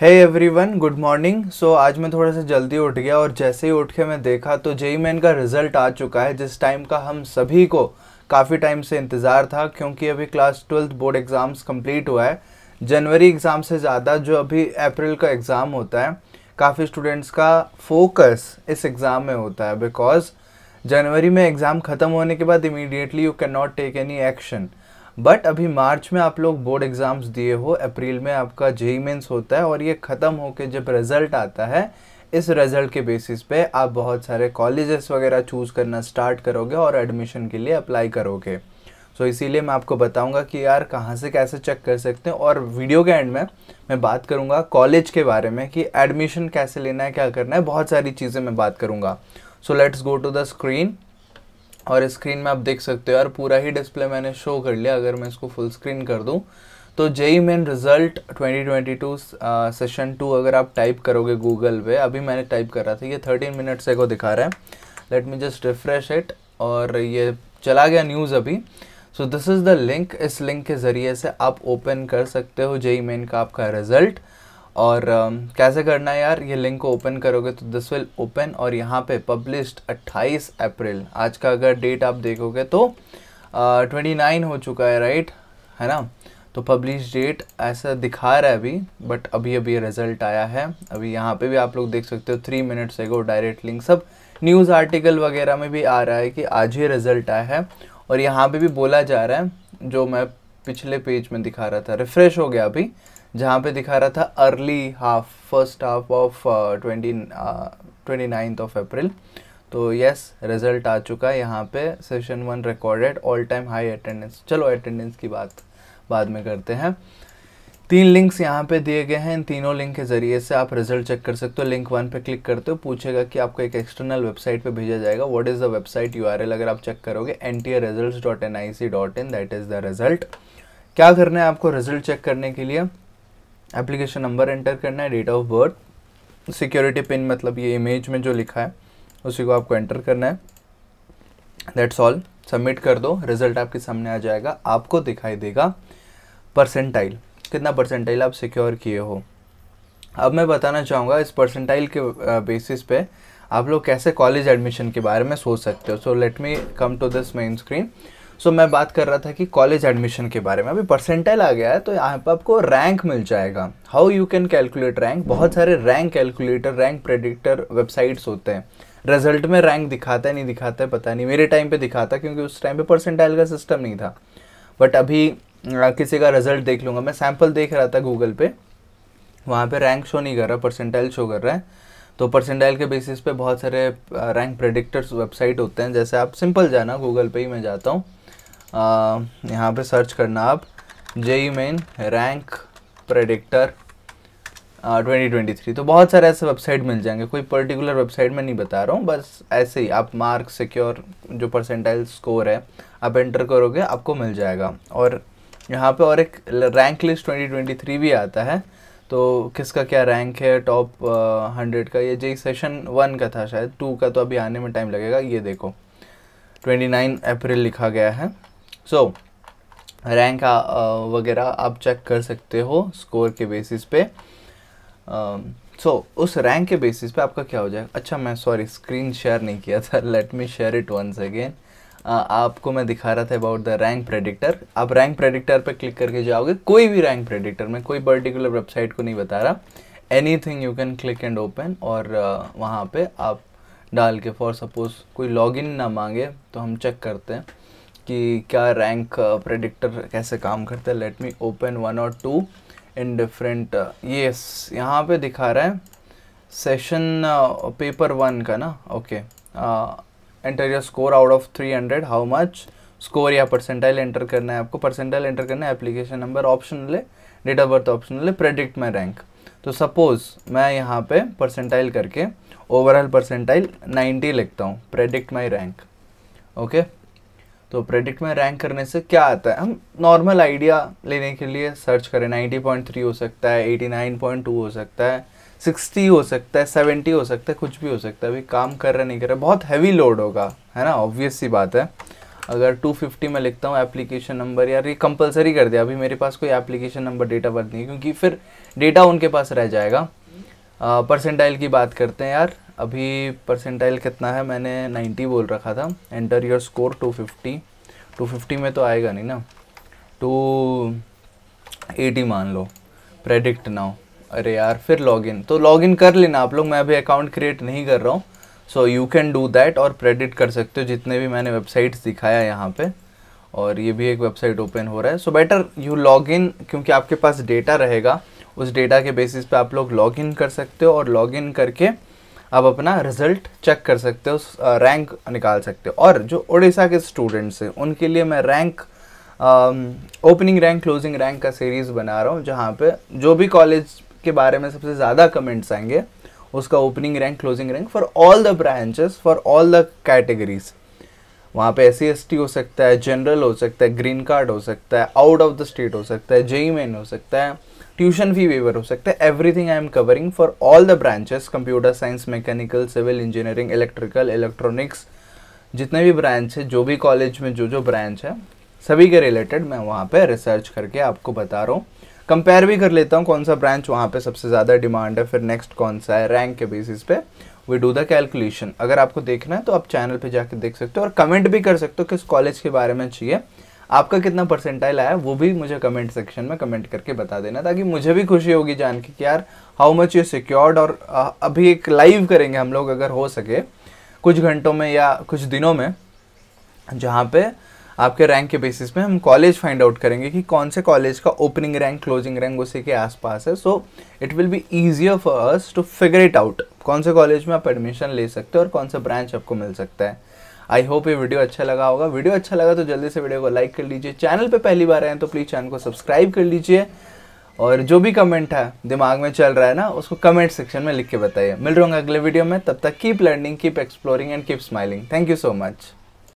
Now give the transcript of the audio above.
है everyone good morning so आज मैं थोड़ा सा जल्दी उठ गया और जैसे ही उठ के मैं देखा तो जेई मैन का रिजल्ट आ चुका है जिस टाइम का हम सभी को काफ़ी टाइम से इंतज़ार था क्योंकि अभी class twelfth board exams complete हुआ है जनवरी एग्ज़ाम से ज़्यादा जो अभी अप्रैल का एग्ज़ाम होता है काफ़ी स्टूडेंट्स का फोकस इस एग्ज़ाम में होता है बिकॉज़ जनवरी में एग्ज़ाम ख़त्म होने के बाद immediately you can not take any action but अभी मार्च में आप लोग बोर्ड एग्ज़ाम्स दिए हो अप्रैल में आपका जेई मेन्स होता है और ये ख़त्म होकर जब रिज़ल्ट आता है इस रिज़ल्ट के बेसिस पे आप बहुत सारे कॉलेजेस वगैरह चूज़ करना स्टार्ट करोगे और एडमिशन के लिए अप्लाई करोगे सो so, इसीलिए मैं आपको बताऊंगा कि यार कहाँ से कैसे चेक कर सकते हैं और वीडियो के एंड में मैं बात करूँगा कॉलेज के बारे में कि एडमिशन कैसे लेना है क्या करना है बहुत सारी चीज़ें मैं बात करूँगा so let's go to the screen और स्क्रीन में आप देख सकते हो यार पूरा ही डिस्प्ले मैंने शो कर लिया अगर मैं इसको फुल स्क्रीन कर दूँ तो JEE main result 2022 session two अगर आप टाइप करोगे गूगल पे अभी मैंने टाइप कर रहा था ये 13 मिनट से को दिखा रहा है let me just refresh it और ये चला गया न्यूज़ अभी so this is the link इस लिंक के ज़रिए से आप ओपन कर सकते हो जेई मेन का आपका रिजल्ट और uh, कैसे करना है यार ये लिंक को ओपन करोगे तो दिस विल ओपन और यहाँ पे पब्लिश्ड 28 अप्रैल आज का अगर डेट आप देखोगे तो ट्वेंटी uh, नाइन हो चुका है राइट है ना तो पब्लिश डेट ऐसा दिखा रहा है अभी बट अभी अभी रिजल्ट आया है अभी यहाँ पे भी आप लोग देख सकते हो three minutes ago direct link सब न्यूज़ आर्टिकल वगैरह में भी आ रहा है कि आज ही रिजल्ट आया है और यहाँ पे भी बोला जा रहा है जो मैं पिछले पेज में दिखा रहा था रिफ्रेश हो गया अभी जहाँ पे दिखा रहा था early half first half of twenty twenty ninth of April तो यस रिज़ल्ट आ चुका है यहाँ पे session one recorded all time high attendance चलो अटेंडेंस की बात बाद में करते हैं तीन लिंक्स यहाँ पे दिए गए हैं इन तीनों लिंक के ज़रिए से आप रिजल्ट चेक कर सकते हो लिंक वन पे क्लिक करते हो पूछेगा कि आपको एक एक्सटर्नल वेबसाइट पे भेजा जाएगा what is the website you अगर आप चेक करोगे N T result dot N I C dot in that is the result क्या करना है आपको रिजल्ट चेक करने के लिए एप्लीकेशन नंबर एंटर करना है date of birth security pin मतलब ये इमेज में जो लिखा है उसी को आपको एंटर करना है दैट्स ऑल सबमिट कर दो रिजल्ट आपके सामने आ जाएगा आपको दिखाई देगा परसेंटाइल कितना परसेंटाइल आप सिक्योर किए हो अब मैं बताना चाहूँगा इस परसेंटाइल के बेसिस पे आप लोग कैसे कॉलेज एडमिशन के बारे में सोच सकते हो so let me come to this main screen so so, मैं बात कर रहा था कि कॉलेज एडमिशन के बारे में अभी परसेंटाइल आ गया है तो यहाँ पर आपको रैंक मिल जाएगा how you can calculate rank बहुत सारे rank calculator rank predictor websites होते हैं रिजल्ट में रैंक दिखाता है नहीं दिखाता है पता नहीं मेरे टाइम पे दिखाता क्योंकि उस टाइम पे परसेंटाइल का सिस्टम नहीं था बट अभी किसी का रिजल्ट देख लूँगा मैं सैम्पल देख रहा था गूगल पे वहाँ पे रैंक शो नहीं कर रहा परसेंटाइल शो कर रहा है तो परसेंटाइल के बेसिस पे बहुत सारे रैंक प्रेडिक्टर्स वेबसाइट होते हैं जैसे आप सिंपल जाना गूगल पे ही मैं जाता हूँ यहाँ पे सर्च करना आप JEE main rank predictor twenty twenty three तो बहुत सारे ऐसे वेबसाइट मिल जाएंगे कोई पर्टिकुलर वेबसाइट में नहीं बता रहा हूँ बस ऐसे ही आप मार्क सिक्योर जो परसेंटाइल स्कोर है आप एंटर करोगे आपको मिल जाएगा और यहाँ पे और एक रैंक लिस्ट 2023 भी आता है तो किसका क्या रैंक है टॉप हंड्रेड का ये जे सेशन वन का था शायद टू का तो अभी आने में टाइम लगेगा ये देखो 29 अप्रैल लिखा गया है सो रैंक uh, वगैरह आप चेक कर सकते हो स्कोर के बेसिस पे सो um, so, उस रैंक के बेसिस पे आपका क्या हो जाएगा अच्छा मैं सॉरी स्क्रीन शेयर नहीं किया था let me share it once again आपको मैं दिखा रहा था अबाउट द रैंक प्रेडिक्टर आप रैंक प्रेडिक्टर पर क्लिक करके जाओगे कोई भी रैंक प्रेडिक्टर में कोई पर्टिकुलर वेबसाइट को नहीं बता रहा anything you can click and open और uh, वहाँ पे आप डाल के फॉर सपोज कोई लॉगिन ना मांगे तो हम चेक करते हैं कि क्या रैंक प्रेडिक्टर uh, कैसे काम करते हैं लेट मी ओपन वन और टू इन डिफरेंट येस यहाँ पे दिखा रहा है सेशन पेपर वन का ना okay enter your score out of three hundred how much score या परसेंटाइल एंटर करना है आपको परसेंटाइल एंटर करना है एप्लीकेशन नंबर ऑप्शनल है डेट ऑफ बर्थ ऑप्शनल ले प्रेडिक्ट माई रैंक तो सपोज़ मैं यहाँ पे परसेंटाइल करके ओवरऑल परसेंटाइल नाइन्टी लिखता हूँ predict my rank okay okay? तो प्रेडिक्ट में रैंक करने से क्या आता है हम नॉर्मल आइडिया लेने के लिए सर्च करें नाइन्टी पॉइंट थ्री हो सकता है एटी नाइन पॉइंट टू हो सकता है सिक्सटी हो सकता है सेवेंटी हो सकता है कुछ भी हो सकता है अभी काम कर रहा नहीं कर रहा बहुत हैवी लोड होगा है ना ऑब्वियस सी बात है अगर 250 में लिखता हूँ एप्लीकेशन नंबर यार ये कंपलसरी कर दिया अभी मेरे पास कोई एप्लीकेशन नंबर डेटा बर्थ नहीं क्योंकि फिर डेटा उनके पास रह जाएगा परसेंटाइल की बात करते हैं यार अभी परसेंटाइल कितना है मैंने 90 बोल रखा था एंटर योर स्कोर 250 250 में तो आएगा नहीं ना टू एटी मान लो प्रेडिक्ट ना अरे यार फिर लॉगिन तो लॉगिन कर लेना आप लोग मैं अभी अकाउंट क्रिएट नहीं कर रहा हूँ so you can do that और प्रेडिक्ट कर सकते हो जितने भी मैंने वेबसाइट्स दिखाया यहाँ पे और ये भी एक वेबसाइट ओपन हो रहा है so better you log in क्योंकि आपके पास डेटा रहेगा उस डेटा के बेसिस पे आप लोग लॉग इन कर सकते हो और लॉग इन करके आप अपना रिजल्ट चेक कर सकते हो रैंक निकाल सकते हो और जो उड़ीसा के स्टूडेंट्स हैं उनके लिए मैं rank opening rank closing rank का सीरीज़ बना रहा हूँ जहाँ पे जो भी कॉलेज के बारे में सबसे ज़्यादा कमेंट्स आएंगे उसका opening rank closing rank for all the branches for all the categories वहाँ पे एस सी e हो सकता है जनरल हो सकता है ग्रीन कार्ड हो सकता है आउट ऑफ द स्टेट हो सकता है जेई मेन हो सकता है ट्यूशन फी वेवर हो सकता है everything I am covering for all the branches computer science mechanical civil engineering electrical electronics जितने भी ब्रांच है जो भी कॉलेज में जो जो ब्रांच है सभी के रिलेटेड मैं वहाँ पर रिसर्च करके आपको बता रहा हूँ कंपेयर भी कर लेता हूँ कौन सा ब्रांच वहाँ पर सबसे ज़्यादा डिमांड है फिर नेक्स्ट कौन सा है रैंक के बेसिस पे वी डू द कैलकुलेशन अगर आपको देखना है तो आप चैनल पे जाके देख सकते हो और कमेंट भी कर सकते हो किस कॉलेज के बारे में चाहिए आपका कितना परसेंटाइल आया वो भी मुझे कमेंट सेक्शन में कमेंट करके बता देना ताकि मुझे भी खुशी होगी जान के कि यार हाउ मच यू सिक्योर्ड और अभी एक लाइव करेंगे हम लोग अगर हो सके कुछ घंटों में या कुछ दिनों में जहाँ पे आपके रैंक के बेसिस पे हम कॉलेज फाइंड आउट करेंगे कि कौन से कॉलेज का ओपनिंग रैंक क्लोजिंग रैंक उसी के आसपास है so it will be easier for us to figure it out कौन से कॉलेज में आप एडमिशन ले सकते हो और कौन सा ब्रांच आपको मिल सकता है आई होप ये वीडियो अच्छा लगा होगा वीडियो अच्छा लगा तो जल्दी से वीडियो को लाइक कर लीजिए चैनल पर पहली बार आए हैं तो प्लीज़ चैनल को सब्सक्राइब कर लीजिए और जो भी कमेंट है दिमाग में चल रहा है ना उसको कमेंट सेक्शन में लिख के बताइए मिल रहा अगले वीडियो में तब तक keep learning keep exploring and keep smiling thank you so much